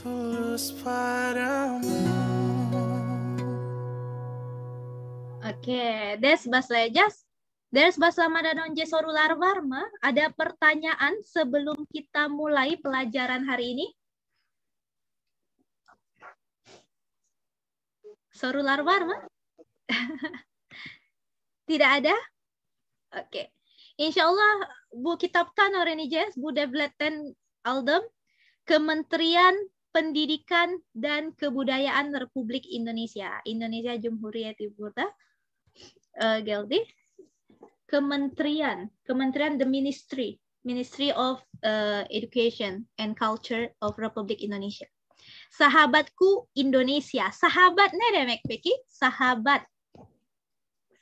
tulus padamu Oke, okay. Des Lejas, Des Bas Nonje Sorular Warma, ada pertanyaan sebelum kita mulai pelajaran hari ini? Sorular Warma? Tidak ada? Oke. Okay. Insya Allah, Bu Kitapkan Oreni Bu Devleten Aldem, Kementerian Pendidikan dan Kebudayaan Republik Indonesia, Indonesia Jumhuriyah eh, Timurda, uh, Geldi, Kementerian, Kementerian the Ministry, Ministry of uh, Education and Culture of Republik Indonesia. Sahabatku Indonesia, sahabat demek peki, sahabat,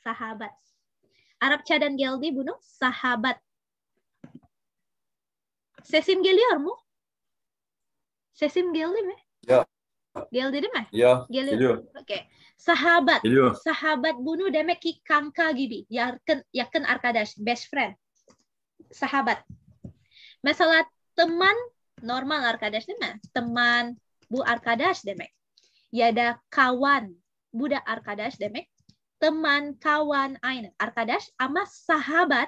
sahabat. Arab Cadan Geldi bunuh. sahabat. Sesim Geliormu. Sesim geldi mi? Ya. Geldi değil mi? Ya. Geliyor. Geliyor. Okay. Sahabat. Geliyor. Sahabat bunuh demek ki kanka gibi. yakin yakın arkadaş, best friend. Sahabat. masalah teman normal arkadaş değil mi? Teman bu arkadaş demek. Ya da kawan. Bu da arkadaş demek. Teman, kawan, aynı. Arkadaş ama sahabat.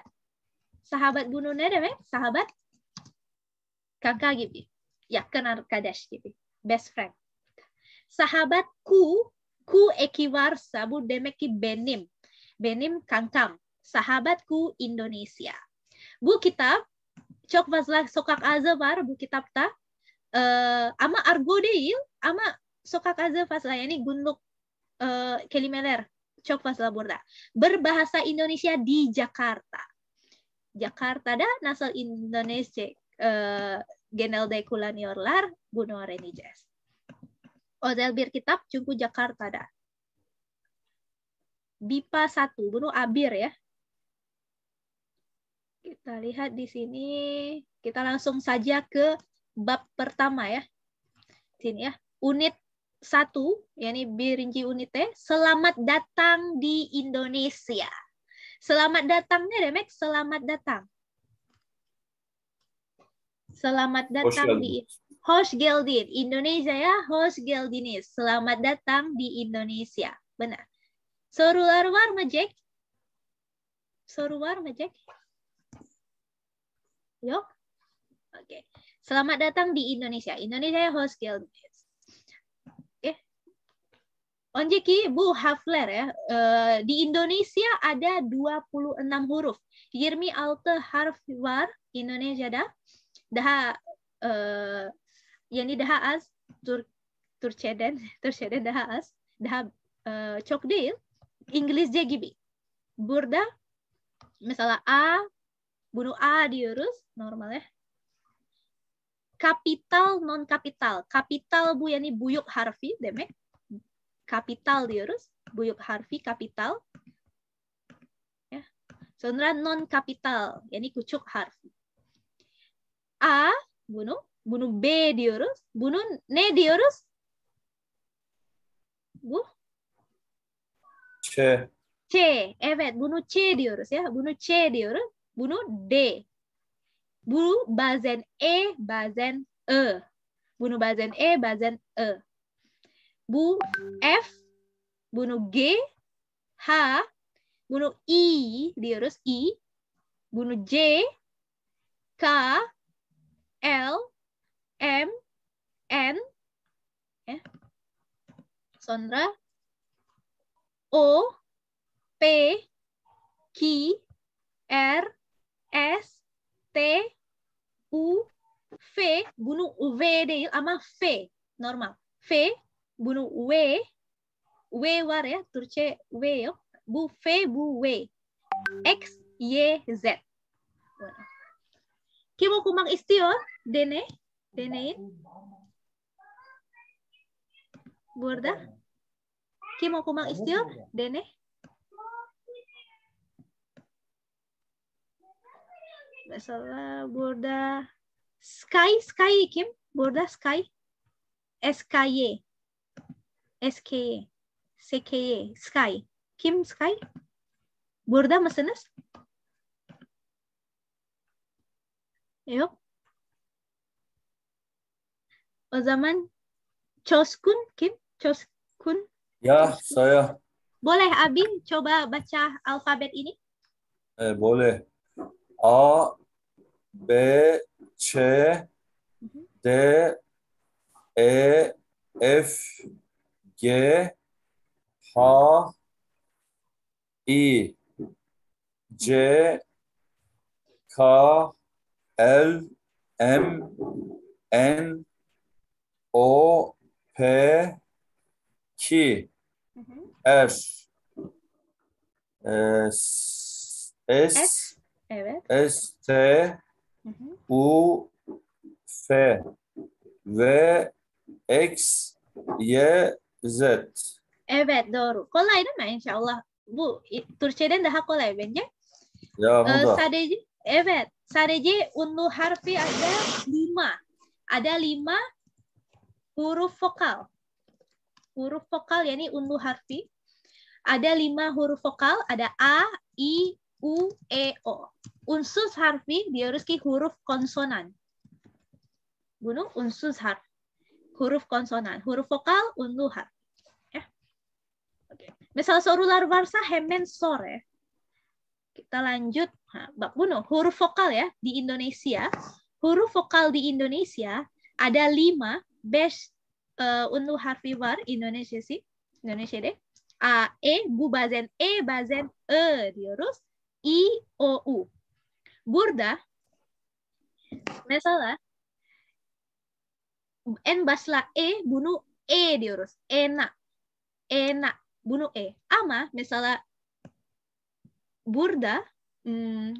Sahabat bunu ne demek? Sahabat kanka gibi yakın arkadaş gibi. Gitu. Best friend. Sahabatku, ku eki sabu demeki benim. Benim kankam. Sahabatku Indonesia. Bu kitab, çok fazla sokak azı var bu kitapta. Uh, eh, ama argo değil ama sokak azı eh, fazla yani günlük uh, kelimeler çok fazla burada. Berbahasa Indonesia di Jakarta. Jakarta da nasal Indonesia eh, Genel Buno Renijes. Ozel bir kitab cungku Jakarta Da. Bipa 1, bunuh abir ya. Kita lihat di sini, kita langsung saja ke bab pertama ya. Sini ya, unit 1, yakni birinci unit ya. selamat datang di Indonesia. Selamat datangnya Demek, selamat datang. Selamat datang di Host geldin Indonesia ya, Host Geldinis. Selamat datang di Indonesia. Benar. Sorular var majek. Jack? Soru var Jack? Oke. Okay. Selamat datang di Indonesia. Indonesia ya Host Geldinis. Oke. Okay. Onjeki, Bu Hafler ya. Eh, di Indonesia ada 26 huruf. 20 Alte harf Indonesia dah daha uh, yani daha az Tur Türkçeden Türkçeden daha az daha uh, çok değil İngilizce gibi. Burada mesela A bunu A diyoruz normalde Kapital non kapital. Kapital bu yani buyuk harfi demek. Kapital diyoruz. Buyuk harfi kapital. Ya. Sonra non kapital yani kucuk harfi. A bunuh, bunuh B diurus, bunuh ne diurus. Bu? C. C. Evet, bunu C diurus ya. Bunu C diurus, Bunu D. E, bunu bazen E, bazen E. Bunu bazen E, bazen E. Bu F, bunu G, H, bunu I diurus I. Bunu J, K, L, M, N, ya. Sondra, O, P, Q, R, S, T, U, V, U V deh, ama V, normal. V, bunuh W, W war ya, turce W yo, Bu V, bu W. X, Y, Z. Kimo kumang istiyon? dene deneyin. Burda? Kimo kumang istiyon? Dene. Mesela burada Sky, Sky kim? Burda Sky. SKY. SKY. SKY. Sky. Kim Sky? Burda masanas? Ayo. O zaman Choskun Kim? Choskun? Ya, saya. Boleh Abin coba baca alfabet ini? Eh, boleh. A B C mhm. D E F G H I J K L, M, N, O, P, Q, F, ee, S, S, S, T, U, F, V, X, Y, Z. Evet doğru. Kolay değil mi inşallah? Bu Türkçeden daha kolay bence. Ya bu ee, da. Sadece evet Sareji unlu harfi ada lima. Ada lima huruf vokal. Huruf vokal yakni unlu harfi. Ada lima huruf vokal, ada A, I, U, E, O. Unsus harfi dia harus ki huruf konsonan. Gunung unsus harfi. Huruf konsonan. Huruf vokal, unlu harfi. Ya. Oke. Misal sorular varsa hemen sore. Kita lanjut Nah, Mbak Puno, huruf vokal ya di Indonesia, huruf vokal di Indonesia ada lima best uh, eh, untuk harfi Indonesia sih, Indonesia deh. A, E, bu bazen E, bazen E diurus, I, O, U. Burda. Misalnya. N basla E bunuh E diurus. Enak. Enak. bunuh E. Ama misalnya. Burda. Hmm.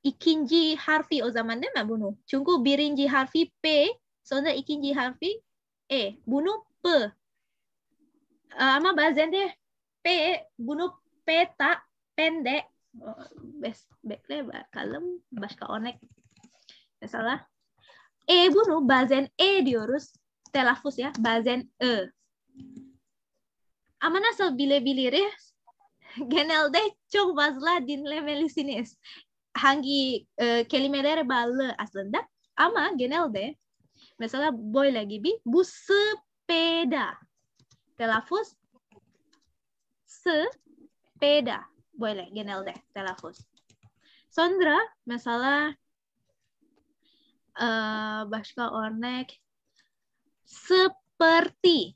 Ikinji harfi o oh, zaman nama bunuh. Cungku birinji harfi P, sonra ikinji harfi E. Bunuh P. Eh, ama bazen de P, bunuh P tak pendek. Oh, bes, kalem. bakalım onek. örnek. salah. E bunuh bazen E diurus telafus ya bazen E. bile bile bilebiliriz? genelde çok fazla dinlemelisiniz. Hangi e, kelimeler bağlı aslında ama genelde mesela böyle gibi bu sepeda. Telaffuz sepeda böyle genelde telaffuz. Sonra mesela e, başka örnek seperti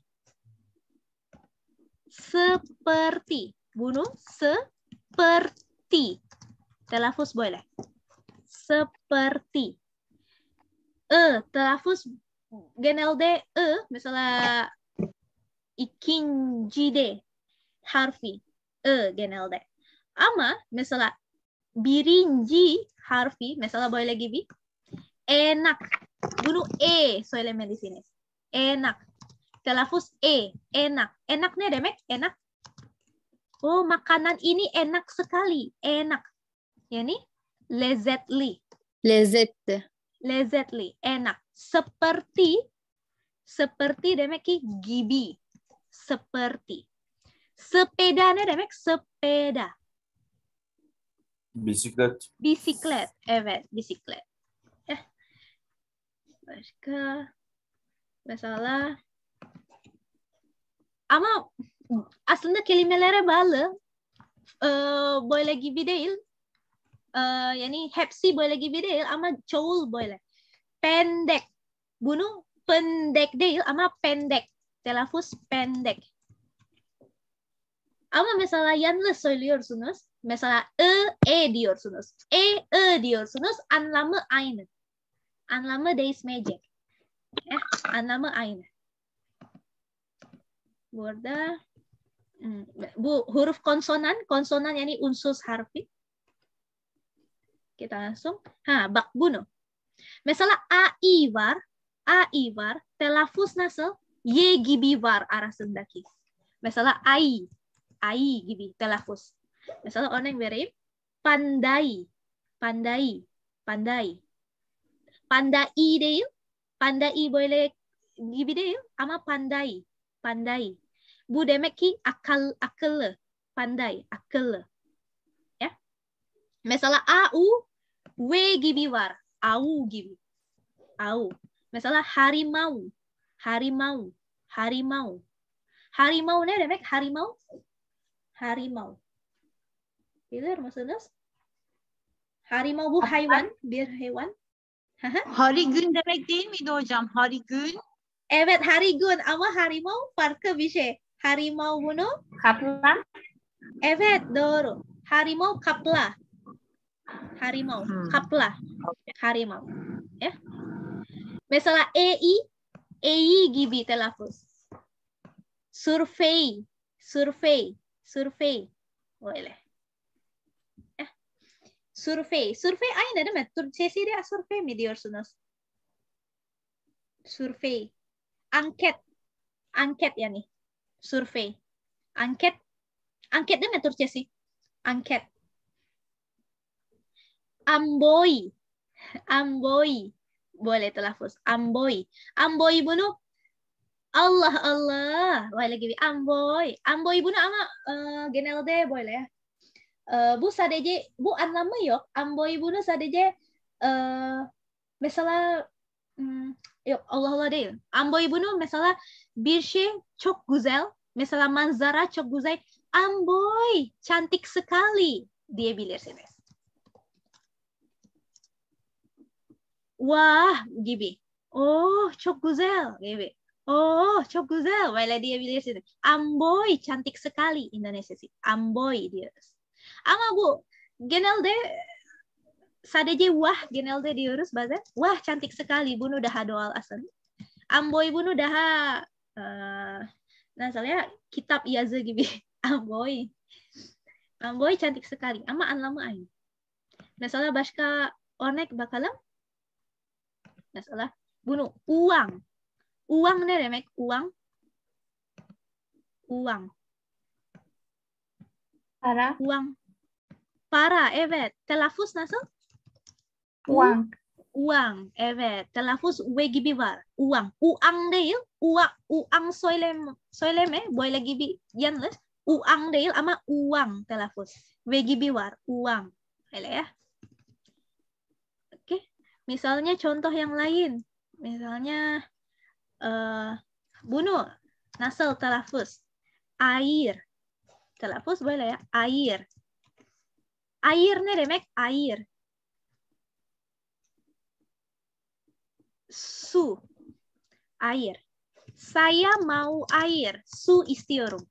seperti bunuh seperti. Telafus boleh. Seperti. E, telafus genel genelde e, misalnya ikin de harfi e genel D. Ama misalnya birinji harfi, misalnya boleh lagi bi, enak. Bunuh e soalnya di sini. Enak. Telafus e, enak. enak Enaknya demek, enak oh makanan ini enak sekali, enak. ya Yani lezatly. Lezat. Lezatly, enak. Seperti seperti demek ki gibi. Seperti. Sepeda ne demek? Sepeda. Bisiklet. Bisiklet, evet, eh, bisiklet. Eh. masalah. Ama aslında kelimelere bağlı. Ee, böyle gibi değil. Ee, yani hepsi böyle gibi değil ama çoğul böyle. Pendek. Bunu pendek değil ama pendek. Telaffuz pendek. Ama mesela yanlış söylüyorsunuz. Mesela e, e diyorsunuz. E, e diyorsunuz. Anlamı aynı. Anlamı değişmeyecek. Eh, anlamı aynı. Burada Hmm, Bu, huruf konsonan, konsonan yakni unsur harfi. Kita langsung. Ha, bak bunuh. misalnya a i var, a i var, telafus nasıl? Y gibi var a i a i gibi telafus misalnya orang beri Pandai, pandai, pandai. Pandai deh pandai boleh gibi deh ama pandai, pandai. Bu demek ki akal akıllı, pandai, akıllı. Ya. Mesela au we gibi var. Au gibi. Au. Mesela harimau. Harimau. Harimau. Harimau ne demek? Harimau? Harimau. Bilir maksudunuz? Harimau bu hayvan, bir hayvan. hari gün demek değil miydi hocam? Hari gün. Evet hari gün ama harimau farklı bir şey. Harimau bunu? Kapla. Evet doğru. Harimau kapla. Harimau. Hmm. Kapla. Harimau. Ya. Mesela EI, EI gibi telafus. Survei, survei, survei. Boleh. Ya. Survei, Survei. Survei ada değil turcesi Türkçesi survei survei mi Survei, angket, angket ya nih survei. Angket. Angketnya metode sih. Angket. Amboi. Amboi. Boleh telafus. Amboi. Amboi bunu. Allah Allah. Boleh lagi. Amboi. Amboi bunu ama uh, eh, genel deh boleh ya. Uh, bu sadeje, bu lama yok. Amboi bunu sadece uh, eh, misalnya um, hmm, yuk Allah Allah deh, Amboi bunu misalnya Bir şey çok güzel. Mesela manzara çok güzel. Amboy cantik sekali diyebilirsiniz. Wah gibi. Oh çok güzel gibi. Oh çok güzel böyle diyebilirsiniz. Amboy cantik sekali Indonesia sih. Amboy diyoruz. Ama bu genelde sadece wah genelde diyoruz bazen. Wah cantik sekali bunu daha doal asli. Amboy bunu daha Eh, nah soalnya kitab Iazu gini Amboy Amboy cantik sekali ama anlama ay nah soalnya baska onek bakalam nah soalnya bunuh uang uang nih remek uang uang para uang para evet telafus nasıl uang uang. Evet. telafus, we gibi var. Uang. Uang değil. Uang. Uang söylem, söyleme. lagi bi, yanlış. Uang değil ama uang telafus, we gibi Uang. Hele ya. Oke. Misalnya contoh yang lain. Misalnya uh, eh, bunuh. Nasal telafus, Air. telafus boleh ya. Air. Air ne demek? Air. su air. Saya mau air, su istiorum.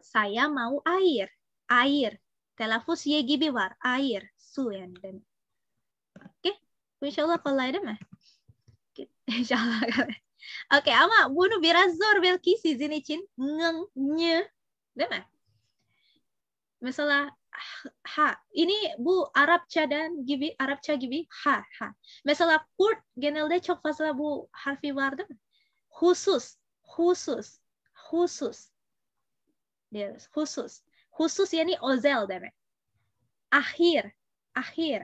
Saya mau air, air. telafus ye gibi air, su yani demek. Okey, inşallah kolaydı mı? oke okay. ama bunu biraz zor belki sizin için. nye ny, değil Misalnya ha ini bu Arabca dan gibi Arabca gibi ha ha. Mesela kurt genelde çok fazla bu harfi vardı Khusus khusus khusus diyoruz. khusus khusus yani özel demek. Akhir, akhir.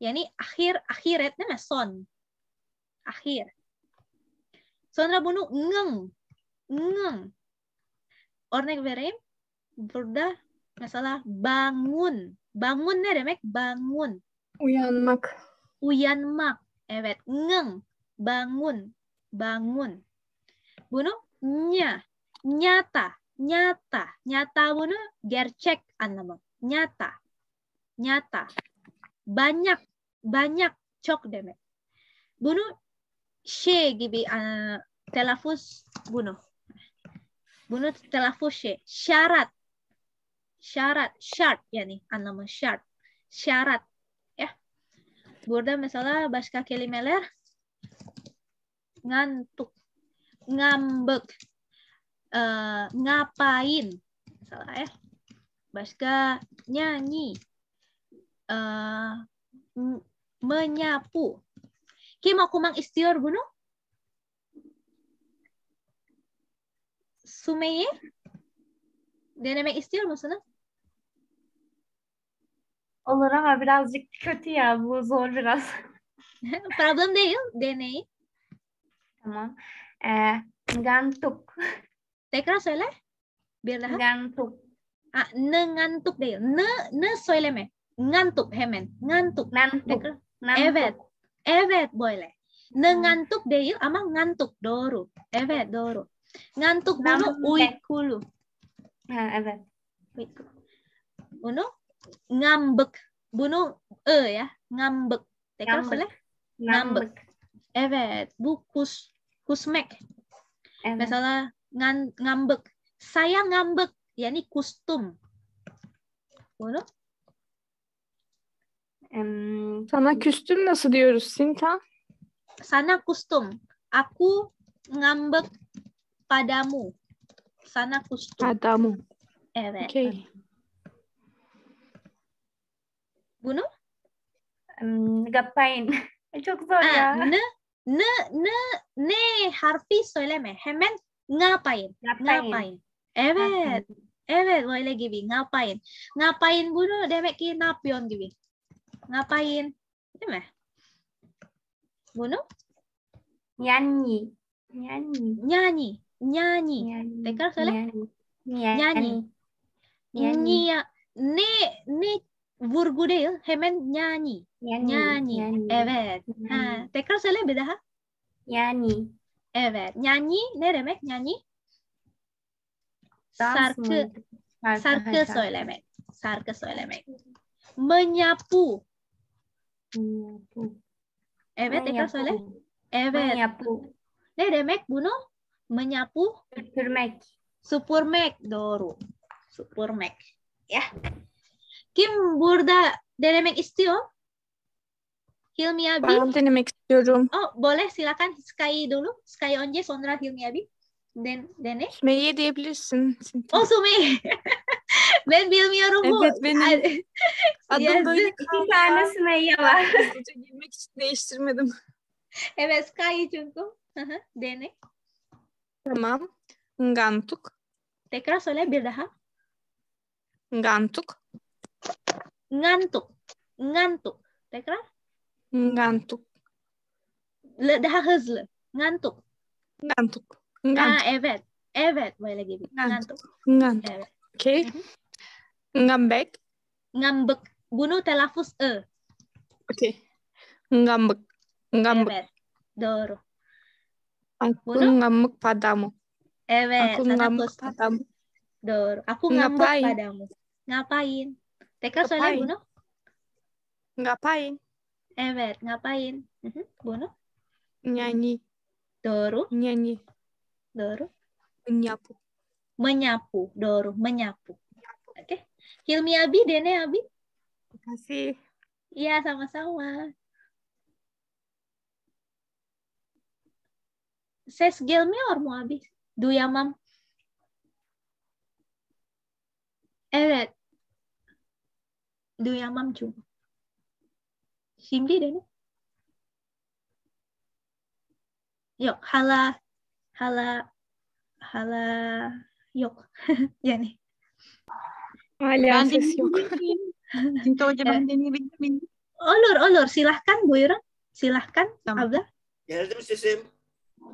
Yani akhir, akhiret değil mi? Son. Akhir. Sonra bunu ngeng. ngın. Örnek vereyim. Burada nggak salah bangun. Bangun ne demek bangun. uyan mak uyan mak Evet. Eh, Ngeng. Bangun. Bangun. Bunu nya. Nyata. Nyata. Nyata bunu gercek anlamak Nyata. Nyata. Banyak. Banyak. cok demek. Bunu she gibi uh, eh, telafus bunu. Bunu telafus she Syarat syarat ya syarat ya nih anlama syarat syarat ya. misalnya baska başka kelimeler ngantuk, ngambek, uh, ngapain, salah ya. baska nyanyi, uh, menyapu. ki mau kumang istior gunung? Sumeye? Dynamic istiyor maksudnya? Olur ama birazcık kötü ya. Bu zor biraz. Problem değil. Deneyin. Tamam. Ee, gantuk. Tekrar söyle. Bir daha. Gantuk. Ha, ne gantuk değil. Ne, ne söyleme. Gantuk hemen. Gantuk. Gantuk. Tekrar. Evet. Evet böyle. Ne gantuk değil ama gantuk doğru. Evet doğru. Gantuk bunu uykulu. Ha, evet. Uykulu. Bunu ngambek bunuh e ya ngambek tekan boleh ngambek. evet bu kus kusmek misalnya ngan, ngambek saya ngambek ya yani kustum bunu sana kostum, nasıl diyoruz Sinta sana kustum aku ngambek padamu sana kustum padamu evet okay. Bunu? ngapain Gappain. Çok zor ya. N, n, n, ne harfi söyleme. Hemen ngapain. Ngapain. ngapain. Evet. Ngapain. Evet böyle gibi. Ngapain. Ngapain bunu demek ki napion gibi. Ngapain. Değil mi? Bunu? Nyanyi. Nyanyi. Nyanyi. Nyanyi. Tekrar söyle. Nyanyi. Nyanyi. Nyanyi. Nyanyi. Ne, ne vurgu hemen nyanyi, nyanyi, Evet. Ha. Tekrar söyle bir daha. Nyanyi. Evet. Nyanyi, ne demek nyanyi. Dans sarkı. Sarkı, söylemek. Sarkı söylemek. Menyapu. Menyapu. Evet Menyapu. tekrar söyle. Evet. Menyapu. Ne demek bunu? Menyapu. Supermek. Supermek. Doğru. Supermek. Ya. Kim burada denemek istiyor? Hilmi Abi. Ben denemek istiyorum. Oh, boleh silakan Sky dulu. Sky önce sonra Hilmi Abi. Den, dene. Sümeyye diyebilirsin. Oh Sümeyye. ben bilmiyorum bu. Evet benim. Adım Yazdı. böyle iki tane Sümeyye var. girmek için değiştirmedim. Evet Sky çünkü. dene. Tamam. Ngantuk. Tekrar söyle bir daha. Ngantuk. ngantuk, ngantuk. tekra Ngantuk. Le, dah hızlı. Ngantuk. Ngantuk. Ngantuk. ah, evet. Evet, boleh lagi Ngantuk. Ngantuk. Evet. Okay. Mm-hmm. Ngambek. Ngambek. bunuh telafus e. Oke. Okay. Ngambek. Ngambek. Evet. doro Aku Bunu? ngambek padamu. Evet. Aku ngambek e. padamu. doro Aku ngambek Ngapain? padamu. Ngapain? Teka soalnya bunuh Ngapain? Evet, ngapain? Mhm, bunuh Nyanyi. doruh Nyanyi. doruh Menyapu. Menyapu, doruh Menyapu. Oke. Okay. Hilmi Abi, Dene Abi. Terima kasih. Iya, sama-sama. Ses gelmiyor mu abi? mam? Evet yang mam どうやまんちゅう。Şimdi deh nih. yuk hala, hala, hala, yuk ya nih ben ses yok. Cinta hoca ya. ben deneyebilir miyim? Olur, olur. Silahkan buyurun. Silahkan abla. ya mi sesim?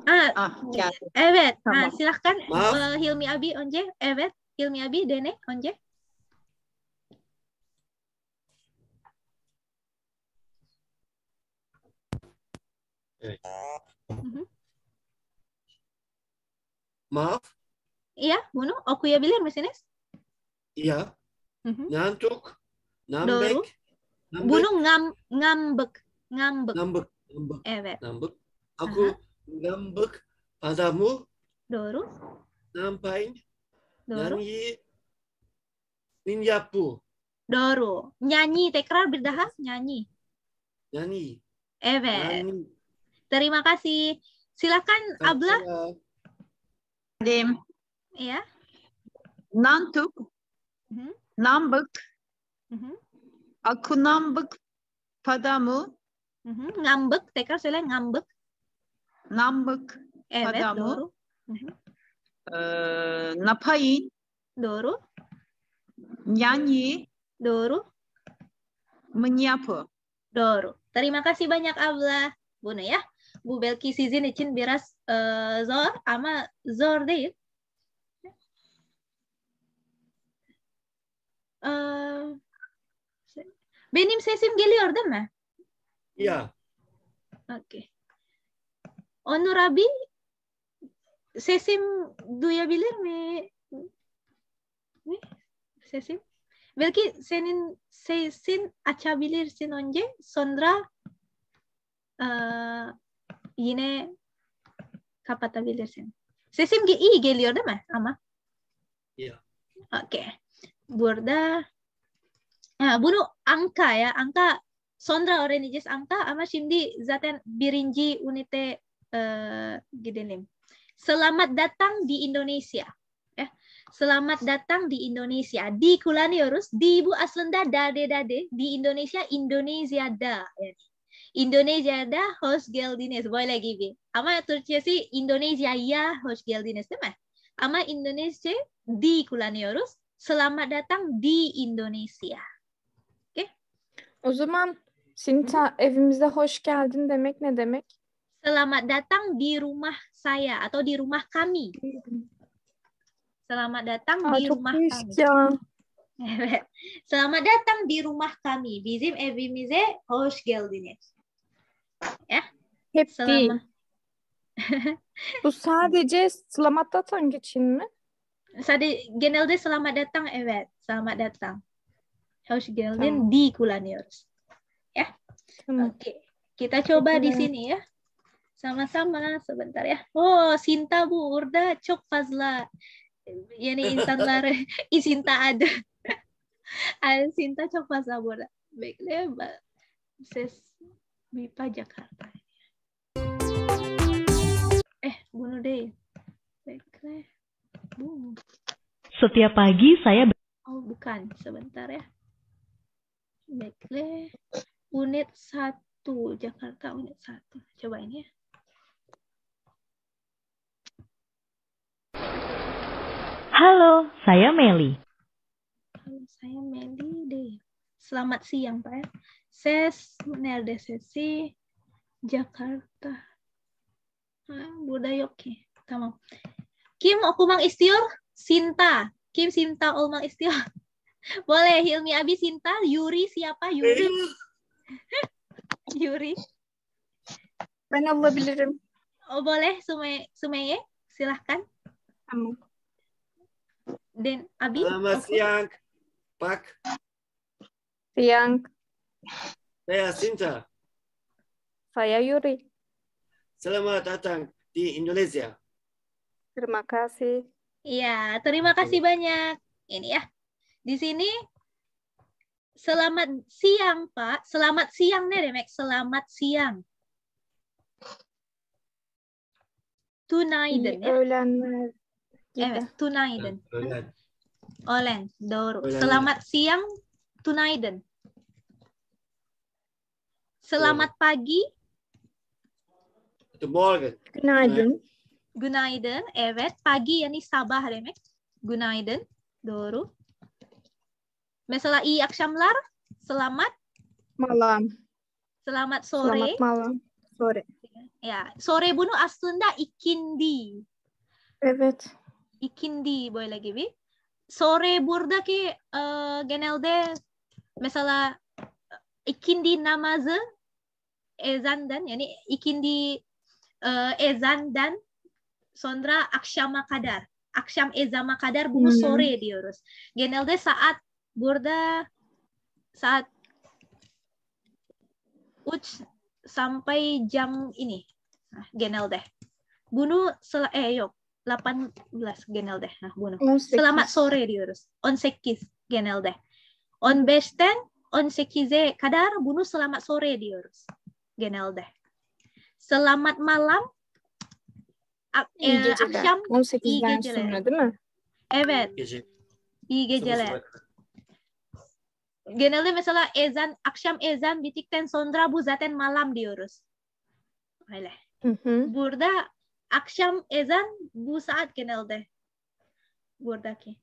Ah, ah ya. Evet. Ah, silahkan Uh, Hilmi Abi onje Evet. Hilmi Abi dene onje Iya. Mm-hmm. Maaf? Iya, bunuh. Aku ya Iya. mesinis. Mm-hmm. Iya. Ngantuk, ngambek. Bunuh Ngambek. ngambek. ngam, ngambek. Ngambek. Ngambek. Ngambek. Evet. Eh, ngambek. Aku ngambek padamu. Doru. Sampai Doru. nyanyi minyapu. Doru. Nyanyi, tekrar berdahas nyanyi. Nyanyi. Evet. Eh, Terima kasih. Silakan Abla. Dim. Ya. Nantuk. Mhm. Nambuk. Mhm. Aku nambuk padamu. Mhm. Nambuk. tekar sila nambuk. Nambuk padamu. Eh, Napain? Doru. Nyanyi. Doru. Menyapu. Doru. Terima kasih banyak Abla. Bunu ya. bu belki sizin için biraz e, zor ama zor değil. E, benim sesim geliyor değil mi? Ya. Okey. Onur abi sesim duyabilir mi? Sesim. Belki senin sesin açabilirsin önce sonra uh, yine kapatabilirsin. Sesim iyi geliyor değil mi ama? Yeah. Okey. Burada ha, bunu angka ya. Angka sonra öğreneceğiz angka ama şimdi zaten birinci unite uh, gidelim. Selamat datang di Indonesia. Ya. Selamat datang di Indonesia. Di Kulaniorus, Di ibu aslında dade dade. Di Indonesia Indonesia da. Yani. Indonesia host hoş geldiniz böyle gibi. Ama Indonesia ya hoş geldiniz değil mi? Ama Indonesia di kullanıyoruz. Selamat datang di Indonesia. Okay? O zaman Sinta evimizde hoş geldin demek ne demek? Selamat datang di rumah saya atau di rumah kami. Selamat datang Aa, di rumah kami. Ya. Selamat datang di rumah kami. Bizim evimize hoş geldiniz ya. Hep Selamat. değil. Bu sadece selamat datang için mi? Sadece genelde selamat datang evet. Selamat datang. Hoş geldin tamam. di kulaniyoruz Ya. Tamam. Oke. Okay. Kita coba di sini ya. Sama-sama sebentar ya. Oh, Sinta Bu Urda çok fazla yani insanlar Sinta ada. Sinta çok fazla Bu Urda. Baiklah, Ses BIPA Jakarta. Eh, bunuh deh. Baiklah. Bunuh. Setiap pagi saya... Oh, bukan. Sebentar ya. Baiklah. Unit 1, Jakarta unit 1. Coba ini ya. Halo, saya Meli. Halo, saya Meli deh. Selamat siang, Pak. SES, NLDCC, Jakarta. Nah, budaya oke, okay. tamam. Kim Okumang Istior, Sinta. Kim Sinta mang Istior. Boleh, Hilmi Abi Sinta, Yuri siapa? Yuri. Yuri. Mana belum? Oh, boleh Sumeye, Sumeye, silahkan. Kamu. Dan Abi. Selamat siang, Pak. Siang. Saya Sinta. Saya Yuri. Selamat datang di Indonesia. Terima kasih. Iya, terima kasih banyak. Ini ya. Di sini selamat siang, Pak. Selamat siang nih, Demek. Selamat siang. Tunaiden ya. Eh, Olen. Eh, tunaiden. Olen, Olen. Selamat siang, tunaiden. Selamat pagi. Good morning. Good Günaydın. Evet. Pagi yani sabah demek. Günaydın. Doğru. Mesela iyi akşamlar. Selamat malam. Selamat sore. Selamat malam. Sore. Ya, sore bunu aslında ikindi. Evet. İkindi böyle gibi. Sore buradaki uh, genelde mesela ikindi namazı ezan ezandan yani ikindi eh, ezan ezandan sonra akşama kadar. Akşam ezama kadar bunu hmm. sore diyoruz. Genelde saat burada saat 3 sampai jam ini nah, genelde. Bunu sel eh yok 18 genelde. Nah, bunu. Selamat sore diyoruz. 18 genelde. 15'ten 18'e kadar bunu selamat sore diurus genelde. Selamat malam. İyi e, geceler. Akşam 18'den iyi geceler. sonra değil mi? Evet. Gece. İyi geceler. Genelde mesela ezan akşam ezan bittikten sonra bu zaten malam diyoruz. Öyle. Hı Burada akşam ezan bu saat genelde. Buradaki.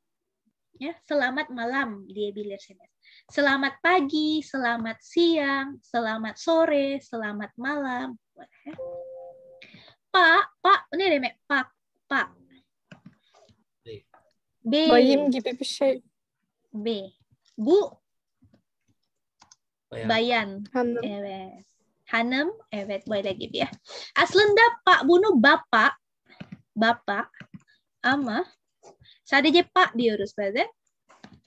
ya selamat malam dia bilang SMS selamat pagi selamat siang selamat sore selamat malam pak pak ini demek pak pak B bayim gibi gitu, B bu bayan, hanem evet evet böyle gibi ya aslında pak bunu bapak bapak ama Sadece Pak diyoruz bazen.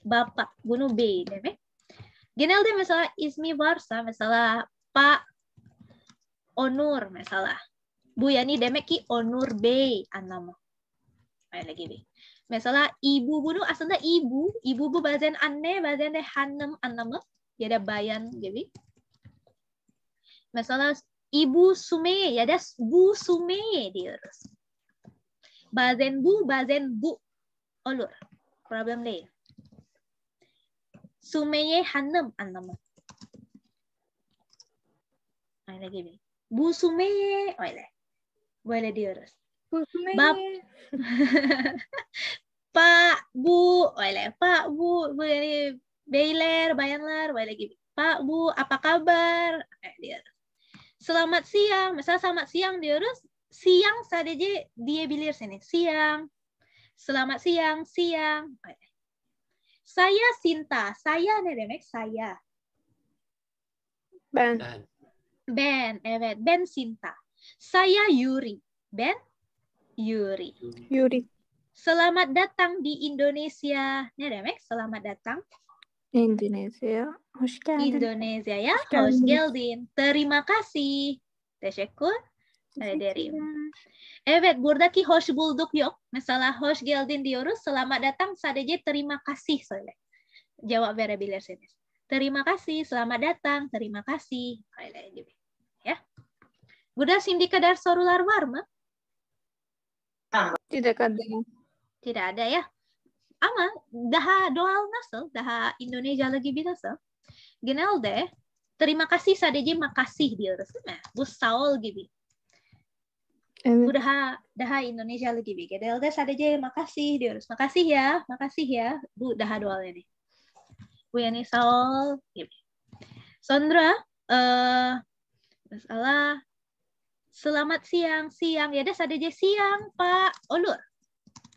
Bapak bunu bey demek. Eh. Genelde mesela ismi varsa mesela Pak Onur mesela. Bu yani demek ki Onur bey anlamı. Öyle gibi. Mesela ibu bunu aslında ibu. Ibu bu bazen anne bazen de hanım anlamı. Ya da bayan gibi. Mesela ibu sume ya da bu sume diurus, Bazen bu bazen bu olur. Problem değil. Sumeye hanım anlamı. Öyle gibi. Bu sumeye. öyle. Oh, iya. boleh diyoruz. Bu sumeye. Bab Pak Bu öyle. Oh, iya. Pak Bu böyle beyler, bayanlar böyle gibi. Pak Bu apa kabar? Öyle eh, diyoruz. Selamat siang. Misal selamat siang diyoruz. Siang sadece diyebilirsiniz. Siang, Selamat siang, siang. Saya Sinta, saya ne demek eh, saya. Ben. Ben, evet. Eh, ben Sinta. Saya Yuri. Ben Yuri. Yuri. Selamat datang di Indonesia. Ne demek eh, selamat datang? Indonesia. Indonesia ya. Hoş geldin. Terima kasih. Teşekkür ederim. Iya, iya, iya. Evet, ki hoş bulduk yok. Masalah hoş geldin diyoruz. Selamat datang sadece terima kasih söyle. Cevap verebilirsiniz. Terima kasih, selamat datang, terima kasih. Öyle gibi. Ya. Burada şimdi kadar sorular var mı? Tidak ada. Tidak ada ya. Ama daha doğal nasıl? Daha Indonesia lagi bir nasıl? Genelde terima kasih sadece makasih diyoruz Bu saol gibi. Amin. Eh. Udah dah Indonesia lagi bikin ada aja. makasih diurus makasih ya makasih ya Bu dah doalnya nih Bu Yani Saul Sandra, eh masalah selamat siang siang ya dah aja siang Pak Olur oh,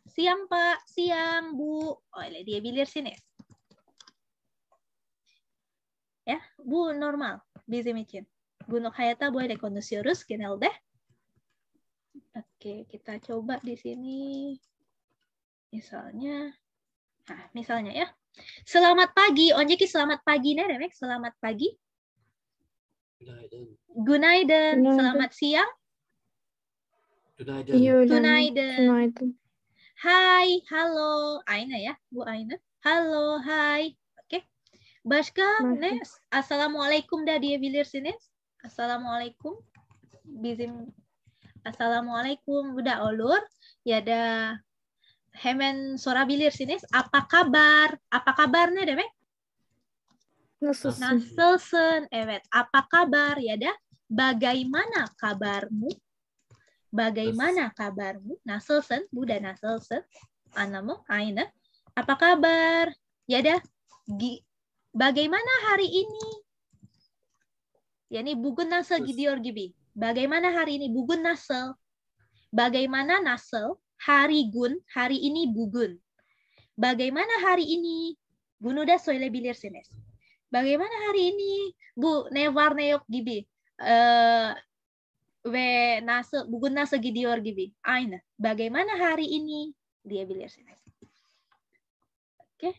siang Pak siang Bu oh dia bilir sini ya Bu normal busy micin. Gunung Hayata boleh dekonusiurus kenal deh Oke, kita coba di sini. Misalnya, nah misalnya ya. Selamat pagi, Onjeki selamat pagi. Nenek. selamat pagi. Gunaiden. Gunaiden Selamat siang. Gunaiden. Iya, Gunaiden. Hai, halo. Aina ya, Bu Aina. Halo, hai. Oke. Okay. Başka Assalamualaikum Assalamualaikum da Sines. Assalamualaikum. Bizim Assalamualaikum udah Olur. Ya ada hemen sorabilir sini. Apa kabar? Apa kabarnya demek? Nasılsın? Ewet. Eh, apa kabar? Ya ada? bagaimana kabarmu? Bagaimana kabarmu? Nasılsın? Bu da Anamu, Aina. Apa kabar? Ya ada? bagaimana hari ini? Yani bugün nasa gidior gibi. Bagaimana hari ini Bugun Nasel? Bagaimana Nasel? Hari Gun, hari ini Bugun. Bagaimana hari ini? bunuda soile bilir bilirsiniz. Bagaimana hari ini? Bu nevar neok gibi. uh, we nasel bugun nasel gidior gibi. Aina. Bagaimana hari ini? dia bilir Diyebilirsiniz. Oke. Okay.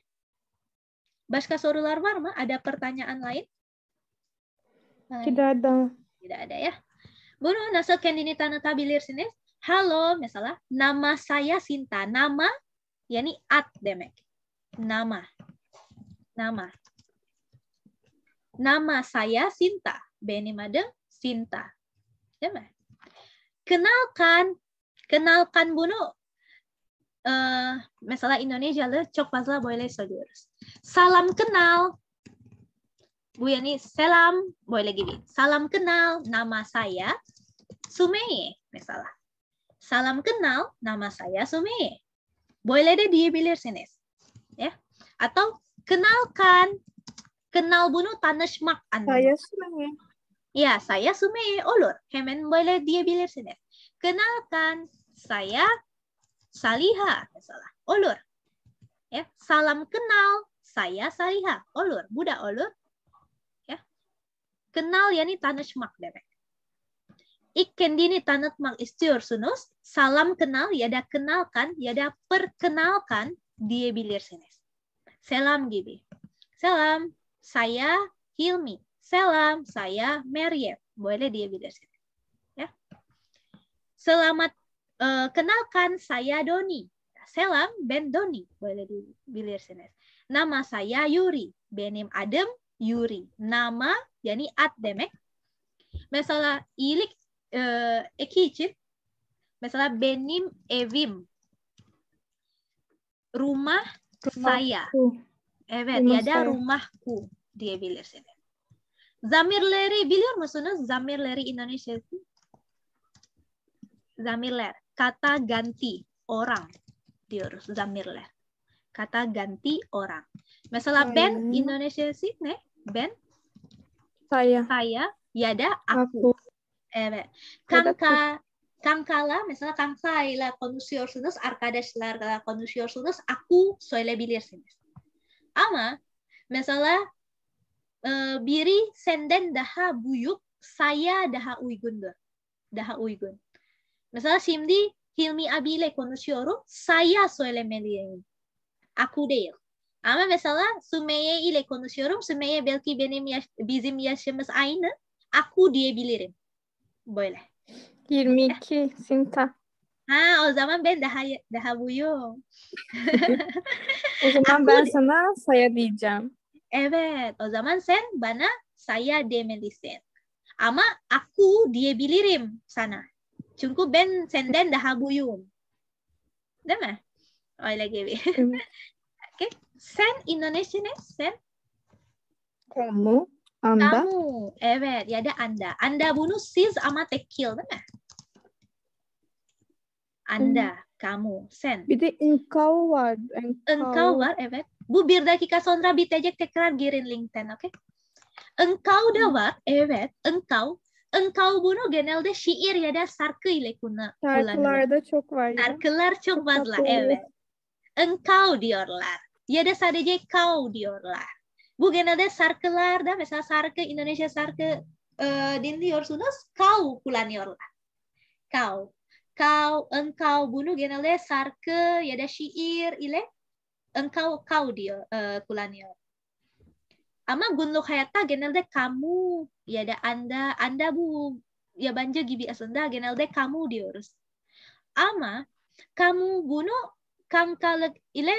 Baska sorular var Ada pertanyaan lain? Tidak ada. Tidak ada ya. Bunu nasa na tabilir sini. Halo, misalnya nama saya Sinta. Nama yani at demek. Nama. Nama. Nama saya Sinta. Beni madem Sinta. demek. Ya, Kenalkan. Kenalkan bunu eh, misalnya Indonesia le, cok pasla boleh söylüyoruz. Salam kenal. Bu Yani, salam, boleh gini, salam kenal, nama saya Sumeye, misalnya. Salam kenal, nama saya Sumeye. Boleh deh sini. Ya. Atau kenalkan, kenal bunu mak anda Saya Sumeye. Ya, saya Sumeye olur. Hemen bilir sini Kenalkan, saya Saliha misalnya. Olur. Ya, salam kenal, saya Saliha. Olur. Budak olur. Kenal ya nih Ikan tanışmak demek. tanah mang istiur sunus. Salam kenal ya ada kenalkan ya ada perkenalkan dia sinis. Salam gibi. Salam saya Hilmi. Salam saya Maryam. Boleh dia diyebilirsiniz. Ya. Selamat uh, kenalkan saya Doni. Salam ben Doni. Boleh dia bilir sinis. Nama saya Yuri. Benim adem Yuri. Nama yani at demek. Mesela iyilik e, eki için mesela benim evim rumah, rumah saya. Ku. Evet rumah ya da saya. rumahku diyebilirsiniz. Zamirleri biliyor musunuz? Zamirleri Indonesia Zamirler. Kata ganti orang diyoruz. Zamirler. Kata ganti orang. Mesela ben hmm. Indonesia sih ne? Ben saya. Saya. Yada aku. aku. Evet. Eh, Kanka kankalarla mesela ile konuşuyorsunuz, arkadaşlarla konuşuyorsunuz, aku söyleyebilirsiniz. Ama misalnya eh, biri senden daha büyük, saya daha uygundur. Daha uygun. misalnya şimdi Hilmi abiyle konuşuyorum, saya söylemeliyim. Aku değil. Ama mesela Sümeyye ile konuşuyorum. Sümeyye belki benim yaş bizim yaşımız aynı. Aku diyebilirim. Böyle. 22 Sinta. Ha o zaman ben daha daha buyum. o zaman aku ben sana saya diyeceğim. Evet o zaman sen bana saya demelisin. Ama aku diyebilirim sana. Çünkü ben senden daha buyum. Değil mi? Öyle gibi. Oke, sen Indonesia nih, sen. Kamu, Anda. Kamu, evet ya ada Anda. Anda bunuh sis sama tekil benar? Anda, hmm. kamu, sen. Bir engkau war, engkau Inkau. evet. Bu birda kika sonra aja tekrar girin linkten, oke? Okay? Engkau da hmm. war, evet. Engkau, engkau bunu genelde şiir ya da sarkı ile Sarkılar da çok var ya. çok, çok fazla, evet. Engkau diyorlar ya ada je kau dior ada Bu genelde dah misal sarke Indonesia sarke eh, din dior sunos kau lah Kau. Kau, engkau bunu genelde sarke ya ada syair ile engkau kau diyor kulan eh, dior. Ama günlük hayata genelde kamu ya ada anda, anda bu ya banjo gibi aslında genelde kamu diurus Ama kamu guno kangkalek ile